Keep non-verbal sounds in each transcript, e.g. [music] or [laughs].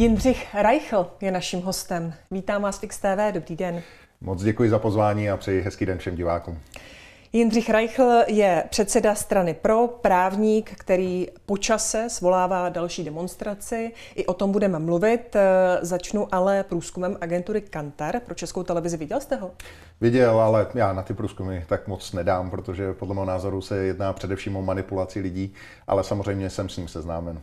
Jindřich Reichl je naším hostem. Vítám vás v XTV, dobrý den. Moc děkuji za pozvání a přeji hezký den všem divákům. Jindřich Reichl je předseda strany PRO, právník, který počase svolává další demonstraci. I o tom budeme mluvit. Začnu ale průzkumem agentury Kantar pro Českou televizi. Viděl jste ho? Viděl, ale já na ty průzkumy tak moc nedám, protože podle mého názoru se jedná především o manipulaci lidí, ale samozřejmě jsem s ním seznámen.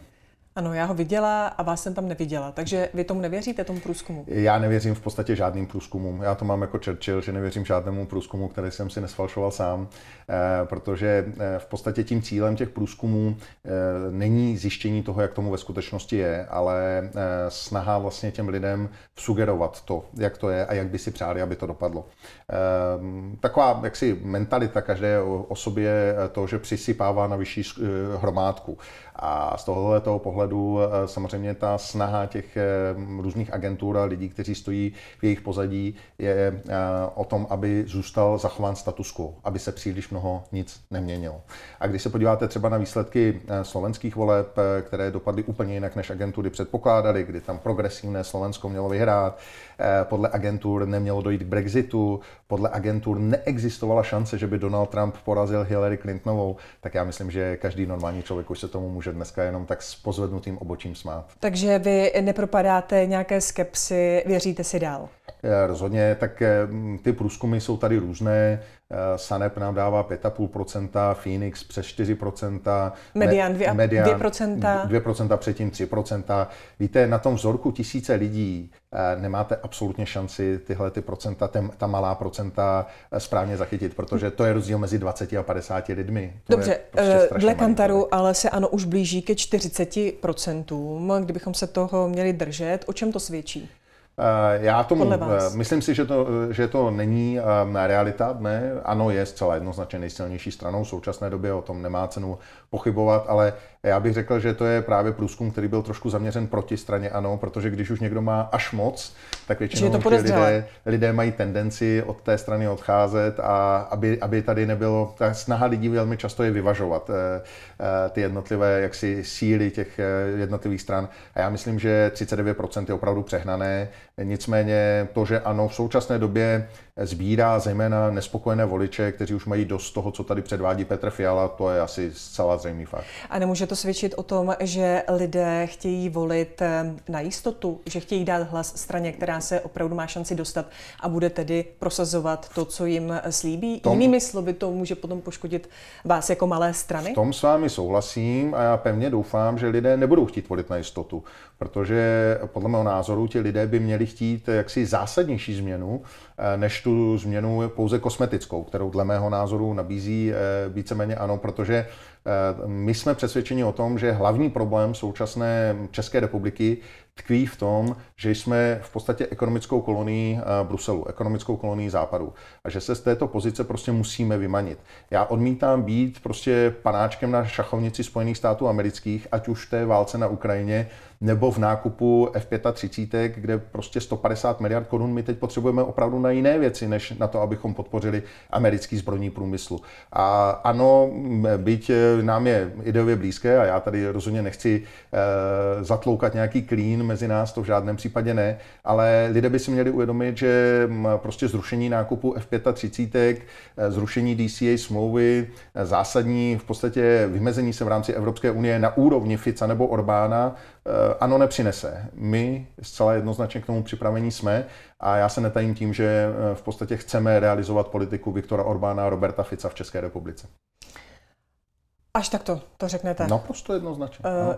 Ano, já ho viděla a vás jsem tam neviděla. Takže vy tomu nevěříte, tomu průzkumu? Já nevěřím v podstatě žádným průzkumům. Já to mám jako Churchill, že nevěřím žádnému průzkumu, který jsem si nesfalšoval sám, eh, protože eh, v podstatě tím cílem těch průzkumů eh, není zjištění toho, jak tomu ve skutečnosti je, ale snaha vlastně těm lidem sugerovat to, jak to je a jak by si přáli, aby to dopadlo. Taková jaksi mentalita každé osoby je to, že přisypává na vyšší hromádku. A z tohohle toho pohledu eh, samozřejmě ta snaha těch eh, různých agentur a lidí, kteří stojí v jejich pozadí, je eh, o tom, aby zůstal zachován status quo, aby se příliš mnoho nic neměnilo. A když se podíváte třeba na výsledky slovenských voleb, které dopadly úplně jinak, než agentury předpokládaly, kdy tam progresivné Slovensko mělo vyhrát, Eh, podle agentur nemělo dojít k Brexitu, podle agentur neexistovala šance, že by Donald Trump porazil Hillary Clintonovou, tak já myslím, že každý normální člověk už se tomu může dneska jenom tak s pozvednutým obočím smát. Takže vy nepropadáte nějaké skepsy, věříte si dál? Eh, rozhodně, tak eh, ty průzkumy jsou tady různé. Eh, Sanep nám dává 5,5%, Phoenix přes 4%, Median 2%, median 2%, 2% předtím 3%. Víte, na tom vzorku tisíce lidí eh, nemáte absolutně šanci tyhle ty procenta, ta malá procenta eh, správně zachytit, protože to je rozdíl mezi 20 a 50 lidmi. To Dobře, prostě dle Kantaru malý. ale se ano už blíží ke 40%, kdybychom se toho měli držet. O čem to svědčí? Eh, já tomu, eh, myslím si, že to, eh, že to není realita. Ne? Ano, je zcela jednoznačně nejsilnější stranou v současné době, o tom nemá cenu pochybovat, ale já bych řekl, že to je právě průzkum, který byl trošku zaměřen proti straně ano, protože když už někdo má až moc, tak většinou to lidé, lidé mají tendenci od té strany odcházet a aby, aby tady nebylo, ta snaha lidí velmi často je vyvažovat ty jednotlivé jaksi síly těch jednotlivých stran. A já myslím, že 39% je opravdu přehnané. Nicméně to, že ano, v současné době sbírá zejména nespokojené voliče, kteří už mají dost toho, co tady předvádí Petr Fiala, to je asi zcela zřejmý fakt. A nemůže to svědčit o tom, že lidé chtějí volit eh, na jistotu, že chtějí dát hlas straně, která se opravdu má šanci dostat a bude tedy prosazovat to, co jim eh, slíbí? Tom, Jinými slovy, to může potom poškodit vás jako malé strany? V tom s vámi souhlasím a já pevně doufám, že lidé nebudou chtít volit na jistotu, protože podle mého názoru ti lidé by měli chtít jaksi zásadnější změnu, eh, než tu změnu pouze kosmetickou, kterou dle mého názoru nabízí eh, víceméně ano, protože eh, my jsme přesvědčeni o tom, že hlavní problém současné České republiky tkví v tom, že jsme v podstatě ekonomickou kolonií eh, Bruselu, ekonomickou kolonií Západu a že se z této pozice prostě musíme vymanit. Já odmítám být prostě panáčkem na šachovnici Spojených států amerických, ať už v té válce na Ukrajině, nebo v nákupu F-35, kde prostě 150 miliard korun my teď potřebujeme opravdu na jiné věci, než na to, abychom podpořili americký zbrojní průmysl. A ano, byť eh, nám je ideově blízké a já tady rozhodně nechci e, zatloukat nějaký klín mezi nás, to v žádném případě ne, ale lidé by si měli uvědomit, že mm, prostě zrušení nákupu F-35, eh, zrušení DCA smlouvy, eh, zásadní v podstatě vymezení se v rámci Evropské unie na úrovni Fica nebo Orbána, eh, ano, nepřinese. My zcela jednoznačně k tomu připravení jsme a já se netajím tím, že v podstatě chceme realizovat politiku Viktora Orbána a Roberta Fica v České republice. Až takto to řeknete. Naprosto jednoznačně. Uh, no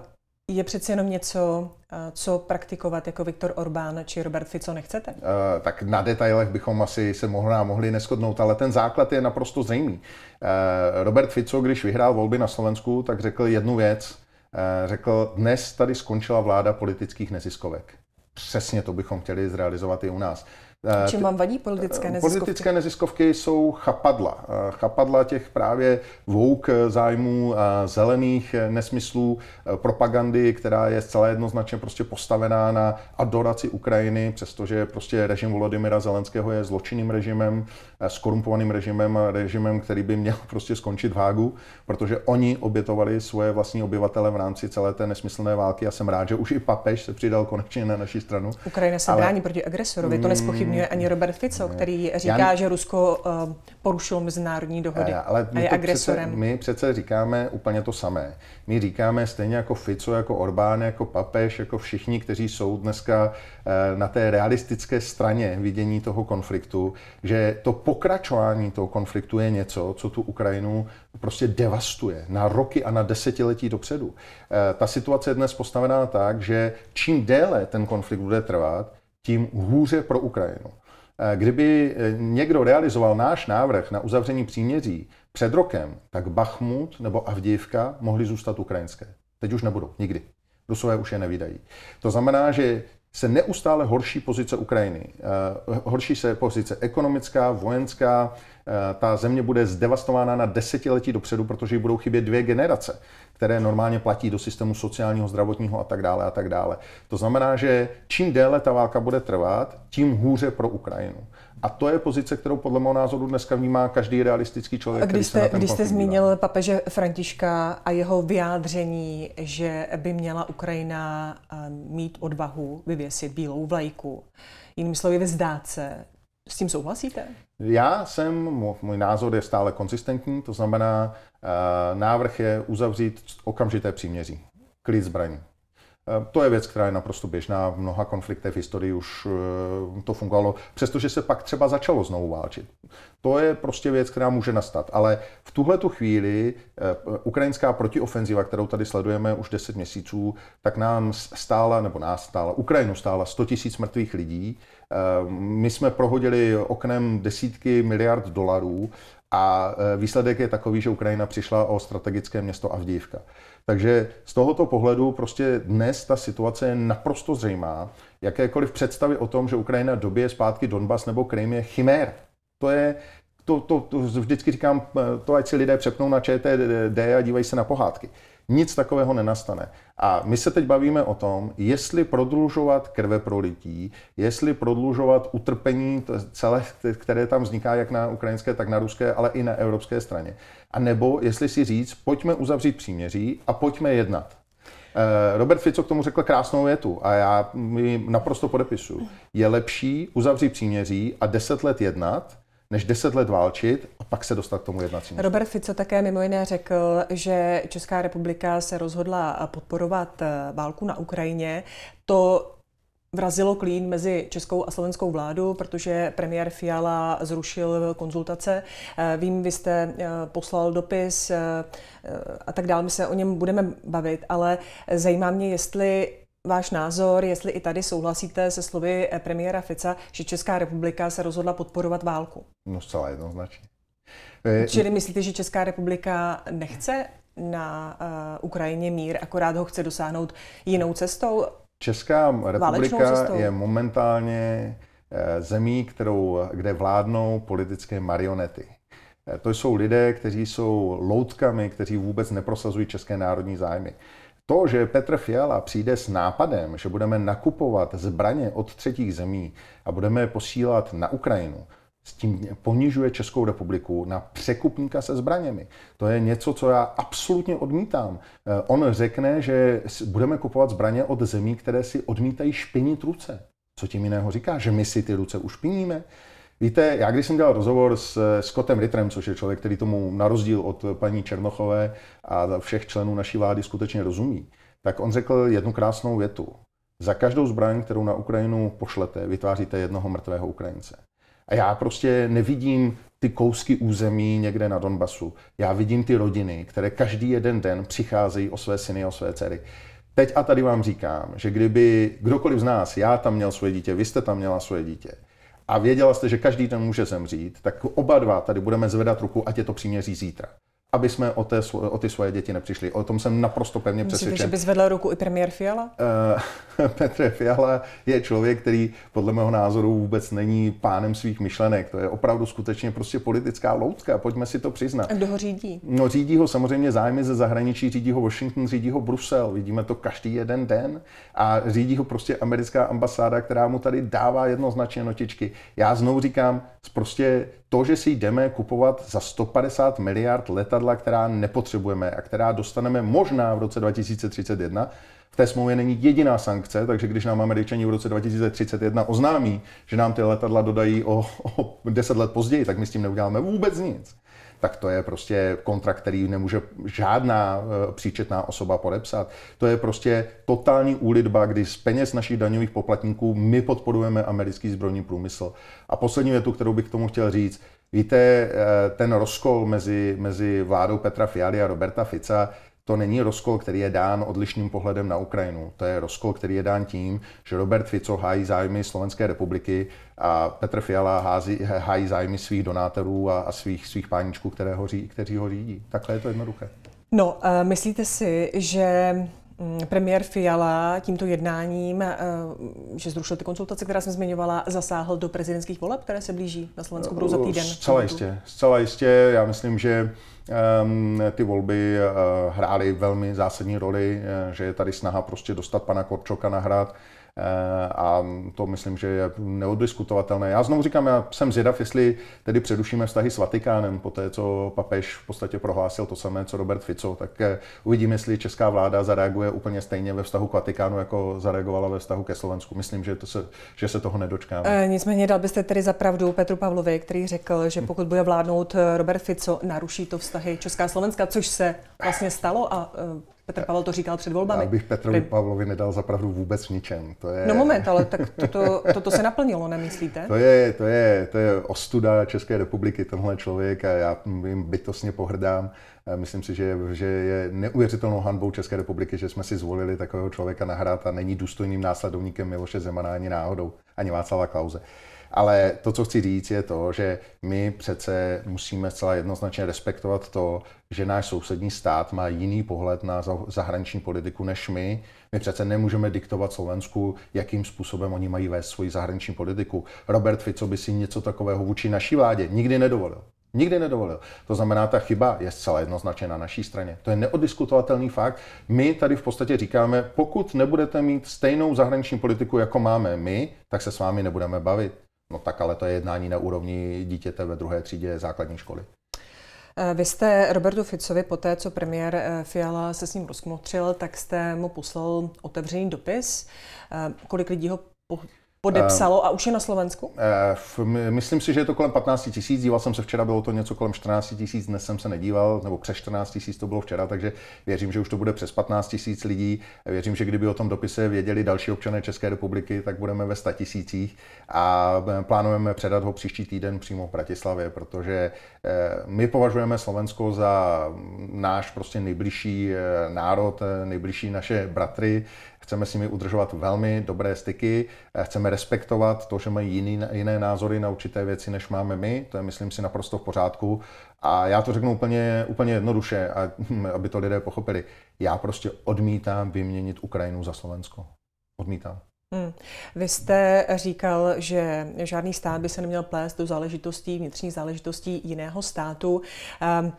je přeci jenom něco, eh, co praktikovat jako Viktor Orbán či Robert Fico nechcete? E, tak na detailech bychom asi se mohli, mohli neschodnout, ale ten základ je naprosto zřejmý. E, Robert Fico, když vyhrál volby na Slovensku, tak řekl jednu věc. E, řekl, dnes tady skončila vláda politických neziskovek. Přesně to bychom chtěli zrealizovat i u nás. Čím vám vadí politické eh, neziskovky? Politické neziskovky jsou chapadla. Eh, chapadla těch právě vouk eh, zájmů zelených nesmyslů, propagandy, která je zcela jednoznačně prostě postavená na adoraci Ukrajiny, přestože prostě režim Volodymyra Zelenského je zločinným režimem, skorumpovaným režimem, režimem, který by měl [laughs] prostě skončit v Hágu, protože oni obětovali svoje vlastní obyvatele v rámci celé té nesmyslné války. Já jsem rád, že už i papež se přidal konečně na naší stranu. Ukrajina se Ale... brání proti agresorovi, to mm, nespochybně neovlivňuje ani Robert Fico, který říká, Já... že Rusko eh, porušilo mezinárodní dohody eh, ale my a je agresorem. Přece, my přece říkáme úplně to samé. My říkáme stejně jako Fico, jako Orbán, jako papež, jako všichni, kteří jsou dneska eh, na té realistické straně vidění toho konfliktu, že to pokračování toho konfliktu je něco, co tu Ukrajinu prostě devastuje na roky a na desetiletí dopředu. Ta situace je dnes postavená tak, že čím déle ten konflikt bude trvat, tím hůře pro Ukrajinu. Eh, kdyby eh, někdo realizoval náš návrh na uzavření příměří před rokem, tak Bachmut nebo Avdívka mohly zůstat ukrajinské. Teď už nebudou, nikdy. Rusové už je nevydají. To znamená, že se neustále horší pozice Ukrajiny. Eh, horší se pozice ekonomická, vojenská. Eh, ta země bude zdevastována na desetiletí dopředu, protože jí budou chybět dvě generace, které normálně platí do systému sociálního, zdravotního a tak dále a tak dále. To znamená, že čím déle ta válka bude trvat, tím hůře pro Ukrajinu. A to je pozice, kterou podle mého názoru dneska vnímá každý realistický člověk. Když jste, který se když jste zmínil dívá. papeže Františka a jeho vyjádření, že by měla Ukrajina ehm, mít odvahu vyvěsit bílou vlajku, jinými slovy vzdát se, s tím souhlasíte? Já jsem, můj názor je stále konzistentní, to znamená, ehm, návrh je uzavřít okamžité příměří. Klid zbraní. Eh, to je věc, která je naprosto běžná. V mnoha konfliktech v historii už eh, to fungovalo, přestože se pak třeba začalo znovu válčit. To je prostě věc, která může nastat. Ale v tuhle tu chvíli eh, ukrajinská protiofenziva, kterou tady sledujeme už 10 měsíců, tak nám stála, nebo nás stála, Ukrajinu stála 100 000 mrtvých lidí. Eh, my jsme prohodili oknem desítky miliard dolarů a eh, výsledek je takový, že Ukrajina přišla o strategické město Avdívka. Takže z tohoto pohledu prostě dnes ta situace je naprosto zřejmá. Jakékoliv představy o tom, že Ukrajina dobije zpátky Donbas nebo Krym je chimér. To je, to, to, to vždycky říkám, eh, to ať si lidé přepnou na ČTD a dívají se na pohádky. Nic takového nenastane. A my se teď bavíme o tom, jestli prodlužovat krve pro lidí, jestli prodlužovat utrpení celé, které tam vzniká jak na ukrajinské, tak na ruské, ale i na evropské straně. A nebo jestli si říct, pojďme uzavřít příměří a pojďme jednat. Eh, Robert Fico k tomu řekl krásnou větu a já mi naprosto podepisuju. Je lepší uzavřít příměří a deset let jednat, než deset let válčit a pak se dostat k tomu jednacímu. Robert Fico také mimo jiné řekl, že Česká republika se rozhodla podporovat eh, válku na Ukrajině. To vrazilo klín mezi českou a slovenskou vládu, protože premiér Fiala zrušil konzultace. Eh, vím, vy jste eh, poslal dopis a tak dále, my se o něm budeme bavit, ale zajímá mě, jestli váš názor, jestli i tady souhlasíte se slovy eh, premiéra Fica, že Česká republika se rozhodla podporovat válku. No zcela jednoznačně. Eh, eh, Čili myslíte, že Česká republika nechce na Ukrajině mír, akorát ho chce dosáhnout jinou cestou? Česká republika cestou? je momentálně zemí, kterou, kde vládnou politické marionety. To jsou lidé, kteří jsou loutkami, kteří vůbec neprosazují české národní zájmy. To, že Petr Fiala přijde s nápadem, že budeme nakupovat zbraně od třetích zemí a budeme je posílat na Ukrajinu, s tím ponižuje Českou republiku na překupníka se zbraněmi. To je něco, co já absolutně odmítám. Eh, on řekne, že budeme kupovat zbraně od zemí, které si odmítají špinit ruce. Co tím jiného říká? Že my si ty ruce ušpiníme? Víte, já když jsem dělal rozhovor s eh, Scottem Ritrem, což je člověk, který tomu na rozdíl od paní Černochové a všech členů naší vlády skutečně rozumí, tak on řekl jednu krásnou větu. Za každou zbraň, kterou na Ukrajinu pošlete, vytváříte jednoho mrtvého Ukrajince. A já prostě nevidím ty kousky území někde na Donbasu. Já vidím ty rodiny, které každý jeden den přicházejí o své syny, o své dcery. Teď a tady vám říkám, že kdyby kdokoliv z nás, já tam měl svoje dítě, vy jste tam měla svoje dítě, a věděla jste, že každý den může zemřít, tak oba dva tady budeme zvedat ruku, ať je to příměří zítra aby jsme o, té, o ty svoje děti nepřišli. O tom jsem naprosto pevně Myslíte, přesvědčen. Myslíte, že by zvedla ruku i premiér Fiala? Eh, uh, [laughs] Petr Fiala je člověk, který podle mého názoru vůbec není pánem svých myšlenek. To je opravdu skutečně prostě politická loutka, pojďme si to přiznat. A kdo ho řídí? No řídí ho samozřejmě zájmy ze zahraničí, řídí ho Washington, řídí ho Brusel, vidíme to každý jeden den a řídí ho prostě americká ambasáda, která mu tady dává jednoznačně notičky. Já znovu říkám, prostě to, že si jdeme kupovat za 150 miliard letadla, která nepotřebujeme a která dostaneme možná v roce 2031, v té smlouvě není jediná sankce, takže když nám američani v roce 2031 oznámí, že nám ty letadla dodají o, o 10 let později, tak my s tím neuděláme vůbec nic tak to je prostě kontrakt, který nemůže žádná eh, příčetná osoba podepsat. To je prostě totální úlitba, kdy z peněz našich daňových poplatníků my podporujeme americký zbrojní průmysl. A poslední větu, kterou bych k tomu chtěl říct, víte, eh, ten rozkol mezi, mezi vládou Petra Fialy a Roberta Fica, to není rozkol, který je dán odlišným pohledem na Ukrajinu. To je rozkol, který je dán tím, že Robert Fico hájí zájmy Slovenské republiky a Petr Fiala hází, hájí zájmy svých donátorů a, a svých, svých páničků, které ho, kteří ho řídí. Takhle je to jednoduché. No, eh, myslíte si, že mm, premiér Fiala tímto jednáním, eh, že zrušil ty konzultace, která jsem zmiňovala, zasáhl do prezidentských voleb, které se blíží na Slovensku budou za týden? Zcela jistě, zcela jistě. Já myslím, že Ehm, ty volby eh, hrály velmi zásadní roli, eh, že je tady snaha prostě dostat pana Korčoka na hrad, Eh, a to myslím, že je neodiskutovatelné. Já znovu říkám, já jsem zvědav, jestli tedy předušíme vztahy s Vatikánem, po té, co papež v podstatě prohlásil to samé, co Robert Fico, tak eh, uvidím, jestli česká vláda zareaguje úplně stejně ve vztahu k Vatikánu, jako zareagovala ve vztahu ke Slovensku. Myslím, že, to se, že se toho nedočkáme. E, nicméně dal byste tedy za pravdu Petru Pavlovi, který řekl, že pokud bude vládnout Robert Fico, naruší to vztahy Česká Slovenska, což se vlastně stalo a Petr Pavel to říkal před volbami. Já bych Petrovi Pavlovi nedal zapravdu vůbec v ničem. To je... No moment, ale tak toto, toto se naplnilo, nemyslíte? To je, to, je, to je ostuda České republiky, tenhle člověk a já jim bytostně pohrdám. Myslím si, že, že je neuvěřitelnou hanbou České republiky, že jsme si zvolili takového člověka nahrát a není důstojným následovníkem Miloše Zemana ani náhodou, ani Václava Klauze. Ale to, co chci říct, je to, že my přece musíme zcela jednoznačně respektovat to, že náš sousední stát má jiný pohled na zahraniční politiku než my. My přece nemůžeme diktovat Slovensku, jakým způsobem oni mají vést svoji zahraniční politiku. Robert Fico by si něco takového vůči naší vládě nikdy nedovolil. Nikdy nedovolil. To znamená, ta chyba je zcela jednoznačně na naší straně. To je neodiskutovatelný fakt. My tady v podstatě říkáme, pokud nebudete mít stejnou zahraniční politiku, jako máme my, tak se s vámi nebudeme bavit. No tak ale to je jednání na úrovni dítěte ve druhé třídě základní školy. Eh, vy jste Robertu Ficovi po té, co premiér eh, Fiala se s ním rozkmotřil, tak jste mu poslal otevřený dopis. Eh, kolik lidí ho podepsalo a už je na Slovensku? Eh, myslím si, že je to kolem 15 tisíc, díval jsem se včera, bylo to něco kolem 14 tisíc, dnes jsem se nedíval, nebo přes 14 tisíc to bylo včera, takže věřím, že už to bude přes 15 tisíc lidí. Věřím, že kdyby o tom dopise věděli další občané České republiky, tak budeme ve 100 tisících a eh, plánujeme předat ho příští týden přímo v Bratislavě, protože eh, my považujeme Slovensko za mm, náš prostě nejbližší národ, nejbližší naše bratry, chceme s nimi udržovat velmi dobré styky, eh, chceme respektovat to, že mají jiný, jiné názory na určité věci, než máme my, to je, myslím si, naprosto v pořádku. A já to řeknu úplně, úplně jednoduše, a, hm, aby to lidé pochopili. Já prostě odmítám vyměnit Ukrajinu za Slovensko. Odmítám. Hmm. Vy jste říkal, že žádný stát by se neměl plést do záležitostí, vnitřních záležitostí jiného státu. Um,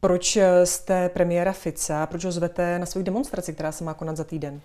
proč eh, jste premiéra Fica, proč ho zvete na svou demonstraci, která se má konat za týden?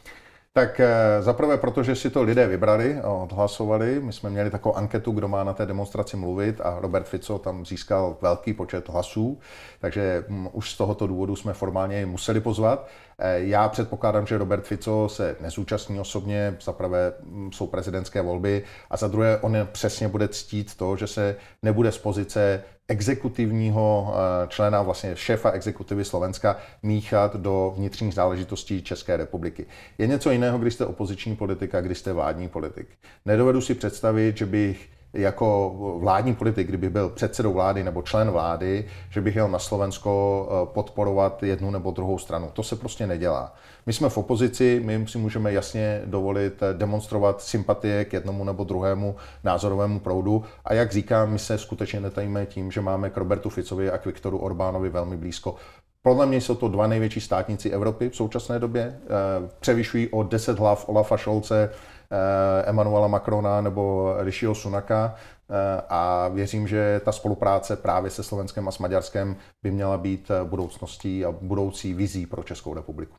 Tak eh, zaprvé, protože si to lidé vybrali a odhlasovali. My jsme měli takovou anketu, kdo má na té demonstraci mluvit a Robert Fico tam získal velký počet hlasů, takže mm, už z tohoto důvodu jsme formálně museli pozvat. Eh, já předpokládám, že Robert Fico se nezúčastní osobně, zaprvé mm, jsou prezidentské volby a za druhé on přesně bude ctít to, že se nebude z pozice exekutivního eh, člena, vlastně šéfa exekutivy Slovenska, míchat do vnitřních záležitostí České republiky. Je něco jiného, když jste opoziční politika, když jste vládní politik. Nedovedu si představit, že bych jako vládní politik, kdyby byl předsedou vlády nebo člen vlády, že bych jel na Slovensko eh, podporovat jednu nebo druhou stranu. To se prostě nedělá. My jsme v opozici, my si můžeme jasně dovolit eh, demonstrovat sympatie k jednomu nebo druhému názorovému proudu. A jak říkám, my se skutečně netajíme tím, že máme k Robertu Ficovi a k Viktoru Orbánovi velmi blízko. Podle mě jsou to dva největší státníci Evropy v současné době. Eh, převyšují o 10 hlav Olafa Šolce, Eh, Emanuela Macrona nebo Rishiho Sunaka eh, a věřím, že ta spolupráce právě se Slovenskem a s Maďarskem by měla být eh, budoucností a budoucí vizí pro Českou republiku.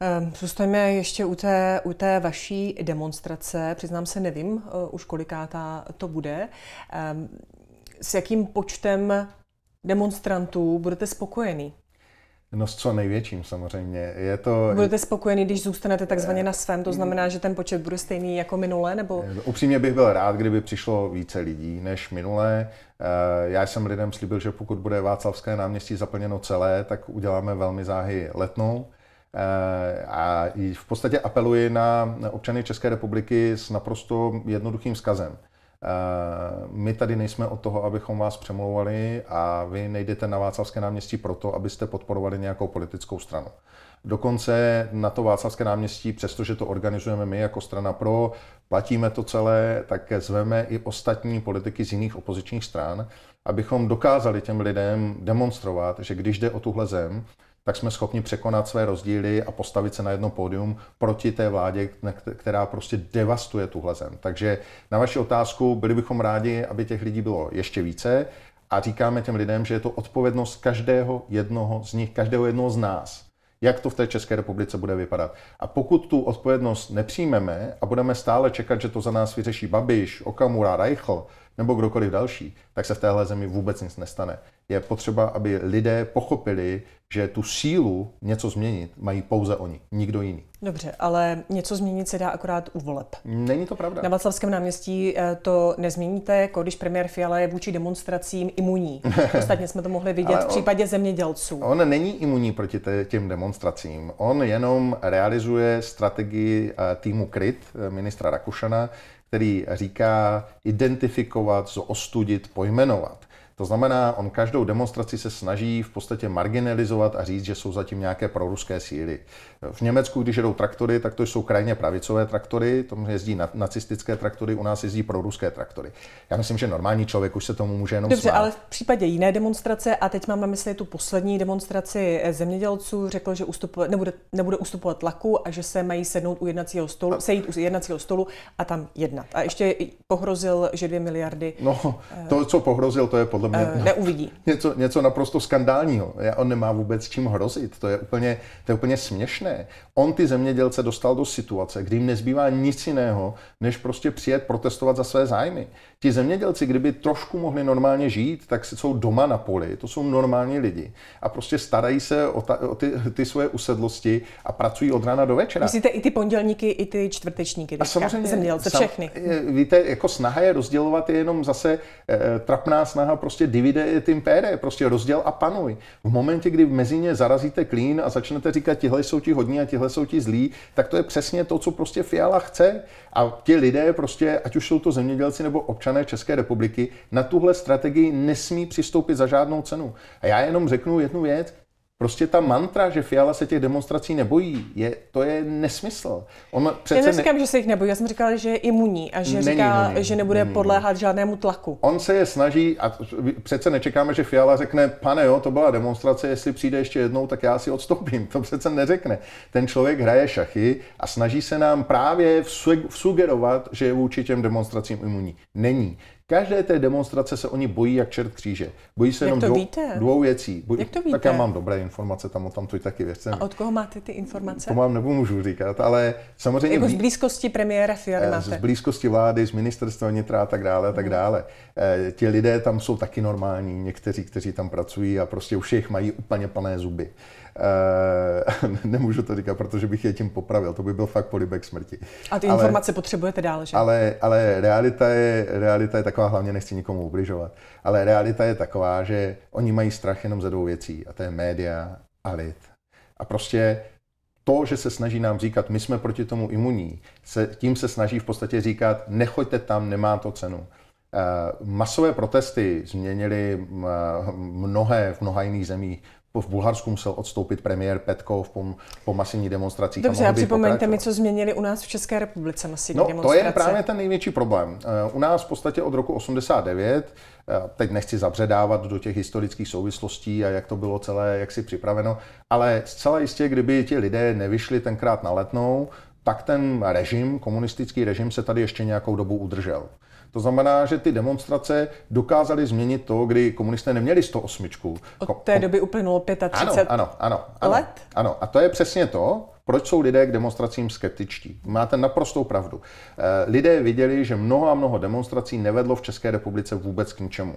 Ehm, zůstaňme ještě u té, u té vaší demonstrace. Přiznám se, nevím už kolikátá to bude. Ehm, s jakým počtem demonstrantů budete spokojený? No s co největším samozřejmě. Je to... Budete spokojený, když zůstanete takzvaně eh, na svém, to znamená, že ten počet bude stejný jako minule? Nebo... Eh, upřímně bych byl rád, kdyby přišlo více lidí než minule. Eh, já jsem lidem slíbil, že pokud bude Václavské náměstí zaplněno celé, tak uděláme velmi záhy letnou. A v podstatě apeluji na občany České republiky s naprosto jednoduchým vzkazem. Eh, my tady nejsme od toho, abychom vás přemlouvali a vy nejdete na Václavské náměstí proto, abyste podporovali nějakou politickou stranu. Dokonce na to Václavské náměstí, přestože to organizujeme my jako strana pro, platíme to celé, tak zveme i ostatní politiky z jiných opozičních stran, abychom dokázali těm lidem demonstrovat, že když jde o tuhle zem, tak jsme schopni překonat své rozdíly a postavit se na jedno pódium proti té vládě, která prostě devastuje tuhle zem. Takže na vaši otázku byli bychom rádi, aby těch lidí bylo ještě více a říkáme těm lidem, že je to odpovědnost každého jednoho z nich, každého jednoho z nás jak to v té České republice bude vypadat. A pokud tu odpovědnost nepřijmeme a budeme stále čekat, že to za nás vyřeší Babiš, Okamura, Reichl nebo kdokoliv další, tak se v téhle zemi vůbec nic nestane je potřeba, aby lidé pochopili, že tu sílu něco změnit mají pouze oni, nikdo jiný. Dobře, ale něco změnit se dá akorát u voleb. Není to pravda. Na Václavském náměstí eh, to nezměníte, jako když premiér Fiala je vůči demonstracím imunní. [laughs] Ostatně jsme to mohli vidět v případě zemědělců. On není imunní proti těm demonstracím. On jenom realizuje strategii eh, týmu KRIT, eh, ministra Rakušana, který říká identifikovat, zostudit, pojmenovat. To znamená, on každou demonstraci se snaží v podstatě marginalizovat a říct, že jsou zatím nějaké proruské síly. V Německu, když jedou traktory, tak to jsou krajně pravicové traktory, tam jezdí nacistické traktory, u nás jezdí proruské traktory. Já myslím, že normální člověk už se tomu může jenom Dobře, smát. ale v případě jiné demonstrace, a teď mám na mysli tu poslední demonstraci eh, zemědělců, řekl, že ustupovat, nebude, nebude ustupovat tlaku a že se mají sednout u jednacího stolu, sejít u jednacího stolu a tam jednat. A ještě pohrozil, že dvě miliardy. No, eh, to, co pohrozil, to je podle mě. Eh, no, neuvidí. Něco, něco naprosto skandálního. On nemá vůbec čím hrozit. To je úplně, to je úplně směšné ne. On ty zemědělce dostal do situace, kdy jim nezbývá nic jiného, než prostě přijet protestovat za své zájmy. Ti zemědělci, kdyby trošku mohli normálně žít, tak jsou doma na poli, to jsou normální lidi a prostě starají se o, ta, o ty, ty svoje usedlosti a pracují od rána do večera. Myslíte i ty pondělníky, i ty čtvrtečníky, a samozřejmě, zemědělce, sam, všechny. Víte, jako snaha je rozdělovat je jenom zase e, trapná snaha prostě divide tím pére, prostě rozděl a panuj. V momentě, kdy mezi ně zarazíte klín a začnete říkat, tihle jsou ti hodní a tihle jsou ti zlí, tak to je přesně to, co prostě Fiala chce. A ti lidé prostě, ať už jsou to zemědělci nebo občané České republiky, na tuhle strategii nesmí přistoupit za žádnou cenu. A já jenom řeknu jednu věc, Prostě ta mantra, že Fiala se těch demonstrací nebojí, je, to je nesmysl. On přece já neříkám, ne... že se jich nebojí, já jsem říkala, že je imunní a že není, říká, není, že nebude není, podléhat žádnému tlaku. On se je snaží a přece nečekáme, že Fiala řekne, pane jo, to byla demonstrace, jestli přijde ještě jednou, tak já si odstoupím. [laughs] To přece neřekne. Ten člověk hraje šachy a snaží se nám právě vsugerovat, že je vůči těm demonstracím imunní. Není každé té demonstrace se oni bojí jak čert kříže. Bojí se jak jenom dvou, víte? dvou věcí. Bojí, jak to víte? Tak já mám dobré informace tam o tom, to taky věřte. A od koho máte ty informace? To mám nebo můžu říkat, ale samozřejmě... Jako z blízkosti premiéra Fiala eh, máte. Z blízkosti vlády, z ministerstva vnitra a tak dále a tak mhm. dále. E, ti lidé tam jsou taky normální, někteří, kteří tam pracují a prostě už jich mají úplně plné zuby. Eh, [laughs] nemůžu to říkat, protože bych je tím popravil, to by byl fakt polibek smrti. A ty ale, informace potřebujete dál, že? Ale, ale realita, je, realita je taková, hlavně nechci nikomu ubližovat, ale realita je taková, že oni mají strach jenom ze dvou věcí, a to je média a lid. A prostě to, že se snaží nám říkat, my jsme proti tomu imunní, se, tím se snaží v podstatě říkat, nechoďte tam, nemá to cenu. Eh, masové protesty změnily eh, mnohé v mnoha jiných zemích v Bulharsku musel odstoupit premiér Petkov po, po masivní demonstraci. Dobře, a připomeňte mi, co změnili u nás v České republice masivní no, demonstrace. to je právě ten největší problém. Eh, u nás v podstatě od roku 89, eh, teď nechci zabředávat do těch historických souvislostí a jak to bylo celé, jak si připraveno, ale zcela jistě, kdyby ti lidé nevyšli tenkrát na letnou, tak ten režim, komunistický režim se tady ještě nějakou dobu udržel. To znamená, že ty demonstrace dokázaly změnit to, kdy komunisté neměli 108. Od té doby uplynulo 35 ano, ano, ano, ano, let. Ano, a to je přesně to, proč jsou lidé k demonstracím skeptičtí? Máte naprostou pravdu. Eh, lidé viděli, že mnoho a mnoho demonstrací nevedlo v České republice vůbec k ničemu.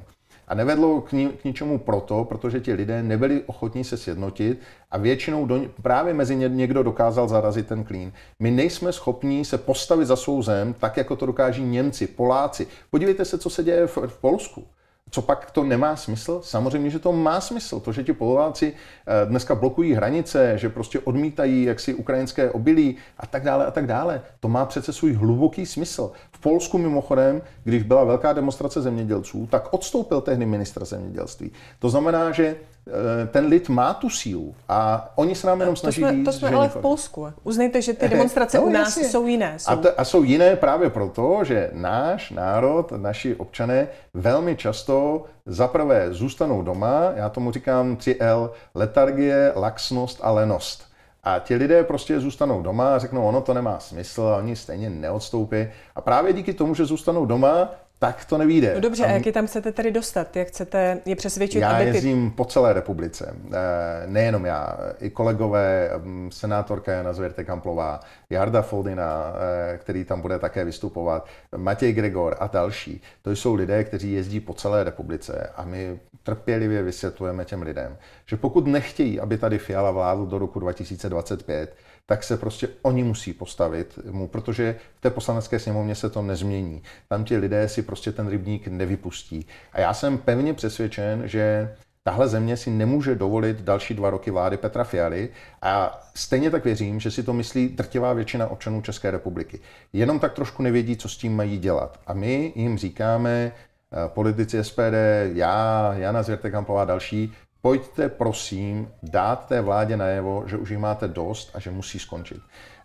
A nevedlo k, ní, k ničemu proto, protože ti lidé nebyli ochotní se sjednotit a většinou do, právě mezi ně někdo dokázal zarazit ten klín. My nejsme schopni se postavit za svou zem tak, jako to dokáží Němci, Poláci. Podívejte se, co se děje v, v Polsku. Co pak to nemá smysl? Samozřejmě, že to má smysl. To, že ti Poláci eh, dneska blokují hranice, že prostě odmítají jaksi ukrajinské obilí a tak dále a tak dále, to má přece svůj hluboký smysl. V Polsku mimochodem, když byla velká demonstrace zemědělců, tak odstoupil tehdy ministr zemědělství. To znamená, že Eh, ten lid má tu sílu a oni se nám jenom snaží To jsme, to jsme ale v Polsku. Uznejte, že ty eh, demonstrace no, u nás jasně. jsou jiné. Jsou... A, to, a jsou jiné právě proto, že náš národ, naši občané velmi často zaprvé zůstanou doma, já tomu říkám 3L, letargie, laxnost a lenost. A ti lidé prostě zůstanou doma a řeknou, ono to nemá smysl, a oni stejně neodstoupí. A právě díky tomu, že zůstanou doma, tak to nevíde. No dobře, a jak je tam chcete tedy dostat? Jak chcete je přesvědčit? Já aby jezdím ty... po celé republice. Eh, nejenom já, i kolegové, mm, senátorka Jana Zvěrte-Kamplová, Jarda Foldina, eh, který tam bude také vystupovat, Matěj Gregor a další. To jsou lidé, kteří jezdí po celé republice a my trpělivě vysvětlujeme těm lidem, že pokud nechtějí, aby tady Fiala vládl do roku 2025, tak se prostě oni musí postavit mu, protože v té poslanecké sněmovně se to nezmění. Tam ti lidé si prostě ten rybník nevypustí. A já jsem pevně přesvědčen, že tahle země si nemůže dovolit další dva roky vlády Petra Fialy a stejně tak věřím, že si to myslí drtivá většina občanů České republiky. Jenom tak trošku nevědí, co s tím mají dělat. A my jim říkáme, eh, politici SPD, já, Jana Zvěrtekampová a další, pojďte prosím dát té vládě najevo, že už jich máte dost a že musí skončit.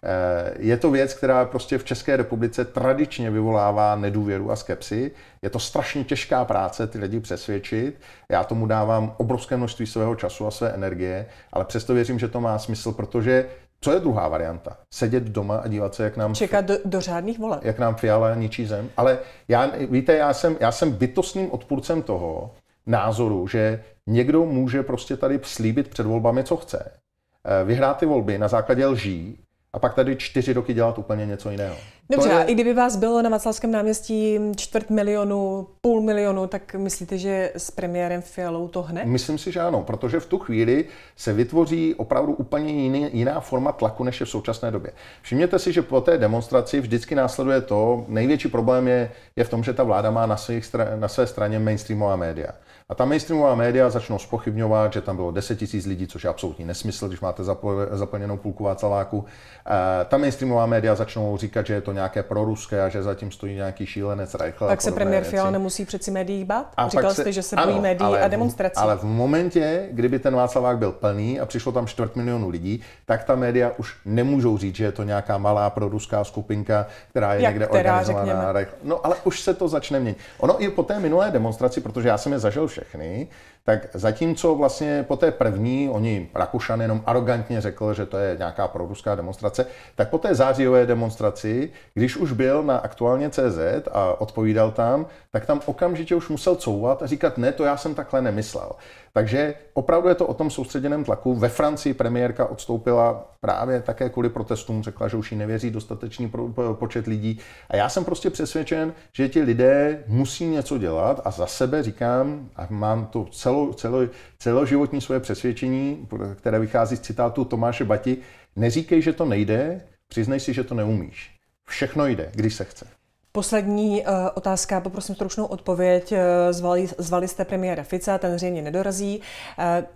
Eh, je to věc, která prostě v České republice tradičně vyvolává nedůvěru a skepsy. Je to strašně těžká práce ty lidi přesvědčit. Já tomu dávám obrovské množství svého času a své energie, ale přesto věřím, že to má smysl, protože co je druhá varianta? Sedět doma a dívat se, jak nám... Čekat do, do řádných voleb. Jak nám Fiala ničí zem. Ale já, víte, já jsem, já jsem bytostným odpůrcem toho názoru, že Někdo může prostě tady slíbit před volbami, co chce. Eh, vyhrát ty volby na základě lží a pak tady čtyři roky dělat úplně něco jiného. Dobře, je... a i kdyby vás bylo na Václavském náměstí čtvrt milionu, půl milionu, tak myslíte, že s premiérem Fialou to hne? Myslím si, že ano, protože v tu chvíli se vytvoří opravdu úplně jiný, jiná forma tlaku, než je v současné době. Všimněte si, že po té demonstraci vždycky následuje to, největší problém je, je v tom, že ta vláda má na, svých, na své straně mainstreamová média. A ta mainstreamová média začnou spochybňovat, že tam bylo 10 tisíc lidí, což je absolutní nesmysl, když máte zaplněnou půlku Václaváku. E, ta mainstreamová média začnou říkat, že je to nějaké proruské a že zatím stojí nějaký šílenec Reichl. Tak se premiér Fiala nemusí přeci médií bát? A Říkal se, jste, že se ano, bojí médií ale, a demonstrací. Ale v momentě, kdyby ten Václavák byl plný a přišlo tam čtvrt milionu lidí, tak ta média už nemůžou říct, že je to nějaká malá proruská skupinka, která je Jak někde která, organizovaná. Řekněme. No ale už se to začne měnit. Ono i po té minulé demonstraci, protože já jsem je zažil vše, چک Tak zatímco vlastně po té první, oni Rakušan jenom arrogantně řekl, že to je nějaká proruská demonstrace, tak po té zářijové demonstraci, když už byl na aktuálně CZ a odpovídal tam, tak tam okamžitě už musel couvat a říkat, ne, to já jsem takhle nemyslel. Takže opravdu je to o tom soustředěném tlaku. Ve Francii premiérka odstoupila právě také kvůli protestům, řekla, že už jí nevěří dostatečný počet lidí. A já jsem prostě přesvědčen, že ti lidé musí něco dělat a za sebe říkám, a mám to celé celou, celo, celoživotní svoje přesvědčení, které vychází z citátu Tomáše Bati, neříkej, že to nejde, přiznej si, že to neumíš. Všechno jde, když se chce. Poslední uh, otázka, poprosím stručnou odpověď. Eh, zvali, zvali jste premiéra Fica, ten zřejmě nedorazí.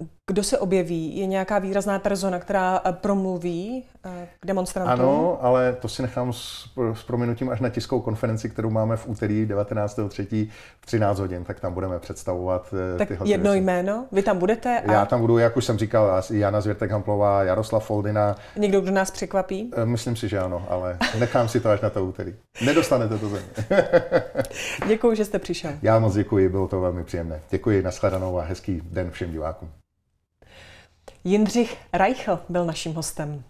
Uh, kdo se objeví? Je nějaká výrazná persona, která eh, promluví eh, k demonstrantům? Ano, ale to si nechám s, s prominutím až na tiskovou konferenci, kterou máme v úterý 19.3. v 13 hodin, tak tam budeme představovat eh, tak tyhle jedno věci. jméno? Vy tam budete? A... Já tam budu, jak už jsem říkal, Jana Zvěrtek-Hamplová, Jaroslav Foldina. Někdo, kdo nás překvapí? Myslím si, že ano, ale nechám si to až na to úterý. Nedostanete to země. [laughs] děkuji, že jste přišel. Já moc děkuji, bylo to velmi příjemné. Děkuji, nashledanou a hezký den všem divákům. Jindřich Reichl byl naším hostem.